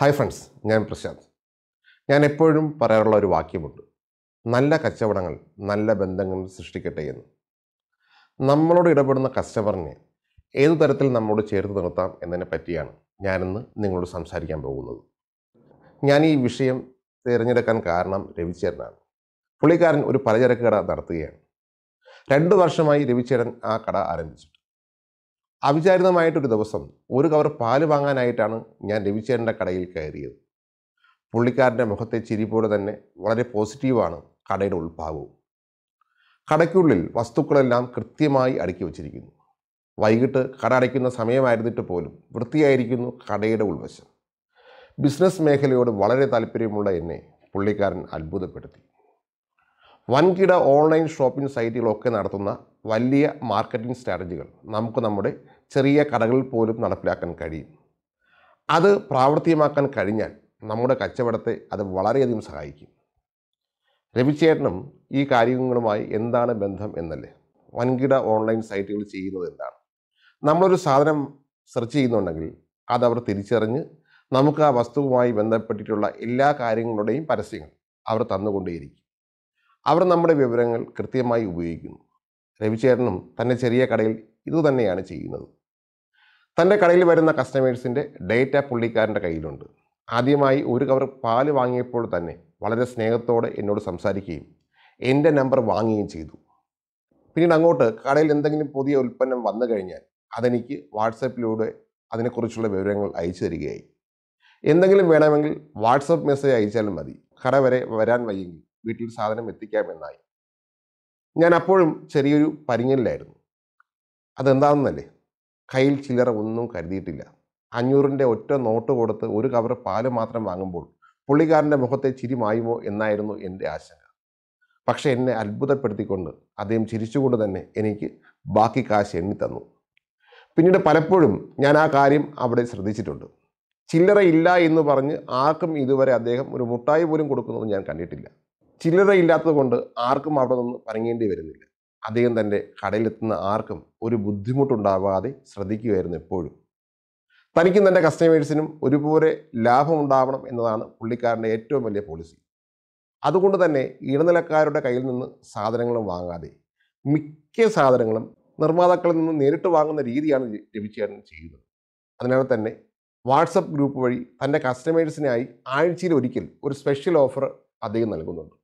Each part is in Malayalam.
ഹായ് ഫ്രണ്ട്സ് ഞാൻ പ്രശാന്ത് ഞാൻ എപ്പോഴും പറയാറുള്ള ഒരു വാക്യമുണ്ട് നല്ല കച്ചവടങ്ങൾ നല്ല ബന്ധങ്ങൾ സൃഷ്ടിക്കട്ടെ എന്ന് നമ്മളോട് ഇടപെടുന്ന കസ്റ്റമറിനെ ഏതു തരത്തിൽ നമ്മളോട് ചേർത്ത് നിർത്താം എന്നതിനെ പറ്റിയാണ് ഞാനിന്ന് നിങ്ങളോട് സംസാരിക്കാൻ പോകുന്നത് ഞാൻ ഈ വിഷയം തിരഞ്ഞെടുക്കാൻ കാരണം രവിചേരനാണ് പുള്ളിക്കാരൻ ഒരു പലചരക്ക് കട നടത്തുകയാണ് രണ്ട് വർഷമായി രവിചേരൻ ആ കട ആരംഭിച്ചിട്ട് അവിചാരിതമായിട്ടൊരു ദിവസം ഒരു കവർ പാല് വാങ്ങാനായിട്ടാണ് ഞാൻ രവിചേട്ടൻ്റെ കടയിൽ കയറിയത് പുള്ളിക്കാരൻ്റെ മുഖത്തെ ചിരി പോലെ തന്നെ വളരെ പോസിറ്റീവാണ് കടയുടെ ഉൾഭാവവും കടയ്ക്കുള്ളിൽ വസ്തുക്കളെല്ലാം കൃത്യമായി അടുക്കി വച്ചിരിക്കുന്നു വൈകിട്ട് കട അടയ്ക്കുന്ന സമയമായിരുന്നിട്ട് പോലും വൃത്തിയായിരിക്കുന്നു കടയുടെ ഉൾവശം ബിസിനസ് മേഖലയോട് വളരെ താല്പര്യമുള്ള എന്നെ പുള്ളിക്കാരൻ അത്ഭുതപ്പെടുത്തി വൻകിട ഓൺലൈൻ ഷോപ്പിംഗ് സൈറ്റുകളൊക്കെ നടത്തുന്ന വലിയ മാർക്കറ്റിംഗ് സ്ട്രാറ്റജികൾ നമുക്ക് നമ്മുടെ ചെറിയ കടകളിൽ പോലും നടപ്പിലാക്കാൻ കഴിയും അത് പ്രാവർത്തികമാക്കാൻ കഴിഞ്ഞാൽ നമ്മുടെ കച്ചവടത്തെ അത് വളരെയധികം സഹായിക്കും രവിചേട്ടനും ഈ കാര്യങ്ങളുമായി എന്താണ് ബന്ധം എന്നല്ലേ വൻകിട ഓൺലൈൻ സൈറ്റുകൾ ചെയ്യുന്നത് എന്താണ് നമ്മളൊരു സാധനം സെർച്ച് ചെയ്യുന്നുണ്ടെങ്കിൽ അതവർ തിരിച്ചറിഞ്ഞ് നമുക്ക് ആ വസ്തുവുമായി ബന്ധപ്പെട്ടിട്ടുള്ള എല്ലാ കാര്യങ്ങളുടെയും പരസ്യങ്ങൾ അവർ തന്നുകൊണ്ടേയിരിക്കും അവർ നമ്മുടെ വിവരങ്ങൾ കൃത്യമായി ഉപയോഗിക്കുന്നു രവിചേരനും തൻ്റെ ചെറിയ കടയിൽ ഇതുതന്നെയാണ് ചെയ്യുന്നത് തൻ്റെ കടയിൽ വരുന്ന കസ്റ്റമേഴ്സിൻ്റെ ഡേറ്റ പുള്ളിക്കാരൻ്റെ കയ്യിലുണ്ട് ആദ്യമായി ഒരു കവർ പാല് വാങ്ങിയപ്പോൾ തന്നെ വളരെ സ്നേഹത്തോടെ എന്നോട് സംസാരിക്കുകയും എൻ്റെ നമ്പർ വാങ്ങുകയും ചെയ്തു പിന്നീട് അങ്ങോട്ട് കടയിൽ എന്തെങ്കിലും പുതിയ ഉൽപ്പന്നം വന്നു കഴിഞ്ഞാൽ അതെനിക്ക് വാട്സപ്പിലൂടെ അതിനെക്കുറിച്ചുള്ള വിവരങ്ങൾ അയച്ചു തരികയായി എന്തെങ്കിലും വേണമെങ്കിൽ വാട്സപ്പ് മെസ്സേജ് അയച്ചാലും മതി കട വരെ വരാൻ വയ്യെങ്കിൽ വീട്ടിൽ സാധനം എത്തിക്കാമെന്നായി ഞാൻ അപ്പോഴും ചെറിയൊരു പരിങ്ങലിലായിരുന്നു അതെന്താണെന്നല്ലേ കയ്യിൽ ചില്ലറ ഒന്നും കരുതിയിട്ടില്ല അഞ്ഞൂറിൻ്റെ ഒറ്റ നോട്ട് കൊടുത്ത് ഒരു കവർ പാല് മാത്രം വാങ്ങുമ്പോൾ പുള്ളിക്കാരൻ്റെ മുഖത്തെ ചിരി മായുമോ എന്നായിരുന്നു എൻ്റെ ആശങ്ക പക്ഷേ എന്നെ അത്ഭുതപ്പെടുത്തിക്കൊണ്ട് അദ്ദേഹം ചിരിച്ചുകൊണ്ട് തന്നെ എനിക്ക് ബാക്കി കാശ് എണ്ണി തന്നു പിന്നീട് പലപ്പോഴും ഞാൻ ആ കാര്യം അവിടെ ശ്രദ്ധിച്ചിട്ടുണ്ട് ചില്ലറ ഇല്ല എന്ന് പറഞ്ഞ് ആർക്കും ഇതുവരെ അദ്ദേഹം ഒരു മുട്ടായി പോലും കൊടുക്കുന്നത് ഞാൻ കണ്ടിട്ടില്ല ഇല്ലാത്തതുകൊണ്ട് ആർക്കും അവിടെ നിന്ന് പരങ്ങേണ്ടി വരുന്നില്ല അദ്ദേഹം തൻ്റെ കടയിലെത്തുന്ന ആർക്കും ഒരു ബുദ്ധിമുട്ടുണ്ടാവാതെ ശ്രദ്ധിക്കുകയായിരുന്നു എപ്പോഴും തനിക്കും തൻ്റെ കസ്റ്റമേഴ്സിനും ഒരുപോലെ ലാഭമുണ്ടാവണം എന്നതാണ് പുള്ളിക്കാരൻ്റെ ഏറ്റവും വലിയ പോളിസി അതുകൊണ്ട് തന്നെ ഇടനിലക്കാരുടെ കയ്യിൽ നിന്ന് സാധനങ്ങളും വാങ്ങാതെ മിക്ക സാധനങ്ങളും നിർമ്മാതാക്കളിൽ നിന്ന് നേരിട്ട് വാങ്ങുന്ന രീതിയാണ് രവിചേട്ടൻ ചെയ്യുന്നത് അതിനാൽ തന്നെ വാട്സപ്പ് ഗ്രൂപ്പ് വഴി തൻ്റെ കസ്റ്റമേഴ്സിനായി ആഴ്ചയിൽ ഒരിക്കൽ ഒരു സ്പെഷ്യൽ ഓഫർ അദ്ദേഹം നൽകുന്നുണ്ട്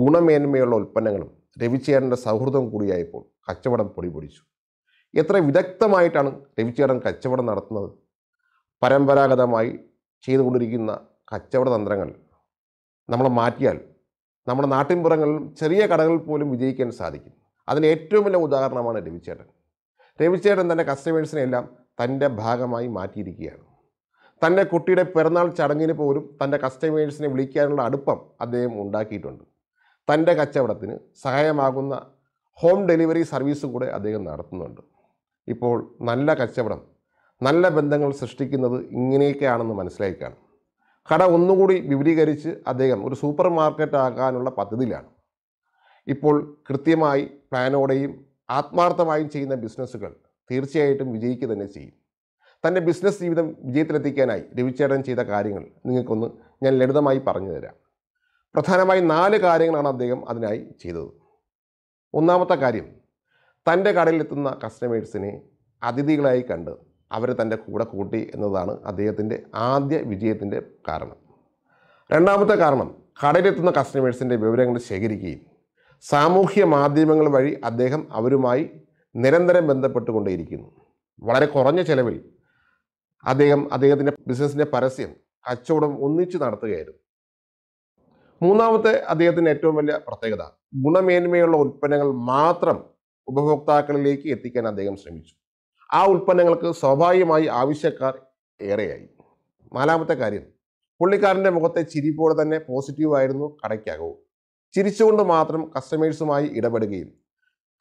ഗുണമേന്മയുള്ള ഉൽപ്പന്നങ്ങളും രവിചേരൻ്റെ സൗഹൃദം കൂടിയായപ്പോൾ കച്ചവടം പൊടിപൊടിച്ചു എത്ര വിദഗ്ധമായിട്ടാണ് രവിചേരൻ കച്ചവടം നടത്തുന്നത് പരമ്പരാഗതമായി ചെയ്തുകൊണ്ടിരിക്കുന്ന കച്ചവട തന്ത്രങ്ങൾ നമ്മൾ മാറ്റിയാൽ നമ്മുടെ നാട്ടിൻപുറങ്ങളിലും ചെറിയ കടകളിൽ പോലും വിജയിക്കാൻ സാധിക്കും അതിന് ഏറ്റവും വലിയ ഉദാഹരണമാണ് രവിചേട്ടൻ രവിചേട്ടൻ തൻ്റെ കസ്റ്റമേഴ്സിനെ എല്ലാം തൻ്റെ ഭാഗമായി മാറ്റിയിരിക്കുകയാണ് തൻ്റെ കുട്ടിയുടെ പിറന്നാൾ ചടങ്ങിന് പോലും തൻ്റെ കസ്റ്റമേഴ്സിനെ വിളിക്കാനുള്ള അടുപ്പം അദ്ദേഹം ഉണ്ടാക്കിയിട്ടുണ്ട് തൻ്റെ കച്ചവടത്തിന് സഹായമാകുന്ന ഹോം ഡെലിവറി സർവീസ് കൂടെ അദ്ദേഹം നടത്തുന്നുണ്ട് ഇപ്പോൾ നല്ല കച്ചവടം നല്ല ബന്ധങ്ങൾ സൃഷ്ടിക്കുന്നത് ഇങ്ങനെയൊക്കെയാണെന്ന് മനസ്സിലായി കാണും കട ഒന്നുകൂടി വിപുലീകരിച്ച് അദ്ദേഹം ഒരു സൂപ്പർ മാർക്കറ്റ് ആകാനുള്ള പദ്ധതിയിലാണ് ഇപ്പോൾ കൃത്യമായി പ്ലാനോടെയും ആത്മാർത്ഥമായും ചെയ്യുന്ന ബിസിനസ്സുകൾ തീർച്ചയായിട്ടും വിജയിക്കുക തന്നെ ചെയ്യും തൻ്റെ ബിസിനസ് ജീവിതം വിജയത്തിലെത്തിക്കാനായി രവിച്ചേടൻ ചെയ്ത കാര്യങ്ങൾ നിങ്ങൾക്കൊന്ന് ഞാൻ ലളിതമായി പറഞ്ഞു തരാം പ്രധാനമായി നാല് കാര്യങ്ങളാണ് അദ്ദേഹം അതിനായി ചെയ്തത് ഒന്നാമത്തെ കാര്യം തൻ്റെ കടയിലെത്തുന്ന കസ്റ്റമേഴ്സിനെ അതിഥികളായി കണ്ട് അവരെ തൻ്റെ കൂടെ കൂട്ടി എന്നതാണ് അദ്ദേഹത്തിൻ്റെ ആദ്യ വിജയത്തിൻ്റെ കാരണം രണ്ടാമത്തെ കാരണം കടയിലെത്തുന്ന കസ്റ്റമേഴ്സിൻ്റെ വിവരങ്ങൾ ശേഖരിക്കുകയും സാമൂഹ്യ മാധ്യമങ്ങൾ വഴി അദ്ദേഹം അവരുമായി നിരന്തരം ബന്ധപ്പെട്ടുകൊണ്ടേയിരിക്കുന്നു വളരെ കുറഞ്ഞ ചെലവിൽ അദ്ദേഹം അദ്ദേഹത്തിൻ്റെ ബിസിനസ്സിൻ്റെ പരസ്യം കച്ചവടം ഒന്നിച്ച് നടത്തുകയായിരുന്നു മൂന്നാമത്തെ അദ്ദേഹത്തിന് ഏറ്റവും വലിയ പ്രത്യേകത ഗുണമേന്മയുള്ള ഉൽപ്പന്നങ്ങൾ മാത്രം ഉപഭോക്താക്കളിലേക്ക് എത്തിക്കാൻ അദ്ദേഹം ശ്രമിച്ചു ആ ഉൽപ്പന്നങ്ങൾക്ക് സ്വാഭാവികമായി ആവശ്യക്കാർ ഏറെയായി നാലാമത്തെ കാര്യം പുള്ളിക്കാരൻ്റെ മുഖത്തെ ചിരി പോലെ തന്നെ പോസിറ്റീവായിരുന്നു കടയ്ക്കകവും ചിരിച്ചുകൊണ്ട് മാത്രം കസ്റ്റമേഴ്സുമായി ഇടപെടുകയും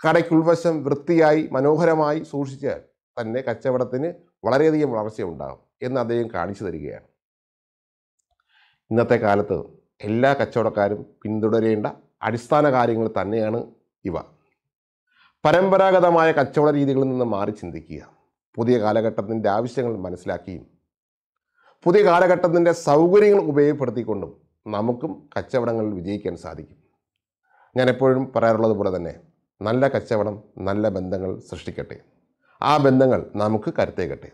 കടയ്ക്കുൾവശം വൃത്തിയായി മനോഹരമായി സൂക്ഷിച്ച് തന്നെ കച്ചവടത്തിന് വളരെയധികം ഉണ്ടാകും എന്ന് അദ്ദേഹം കാണിച്ചു തരികയാണ് ഇന്നത്തെ കാലത്ത് എല്ലാ കച്ചവടക്കാരും പിന്തുടരേണ്ട അടിസ്ഥാന കാര്യങ്ങൾ തന്നെയാണ് ഇവ പരമ്പരാഗതമായ കച്ചവട രീതികളിൽ നിന്ന് മാറി ചിന്തിക്കുക പുതിയ കാലഘട്ടത്തിൻ്റെ ആവശ്യങ്ങൾ മനസ്സിലാക്കിയും പുതിയ കാലഘട്ടത്തിൻ്റെ സൗകര്യങ്ങൾ ഉപയോഗപ്പെടുത്തിക്കൊണ്ടും നമുക്കും കച്ചവടങ്ങളിൽ വിജയിക്കാൻ സാധിക്കും ഞാൻ എപ്പോഴും പറയാറുള്ളതുപോലെ തന്നെ നല്ല കച്ചവടം നല്ല ബന്ധങ്ങൾ സൃഷ്ടിക്കട്ടെ ആ ബന്ധങ്ങൾ നമുക്ക് കരുത്തേക്കട്ടെ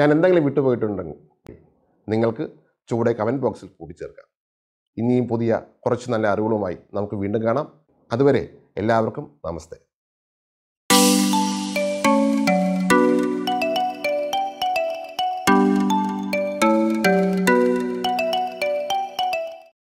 ഞാൻ എന്തെങ്കിലും വിട്ടുപോയിട്ടുണ്ടെങ്കിൽ നിങ്ങൾക്ക് ചൂടെ കമൻറ്റ് ബോക്സിൽ കൂട്ടിച്ചേർക്കാം ഇനിയും പുതിയ കുറച്ച് നല്ല അറിവുകളുമായി നമുക്ക് വീണ്ടും കാണാം അതുവരെ എല്ലാവർക്കും നമസ്തേ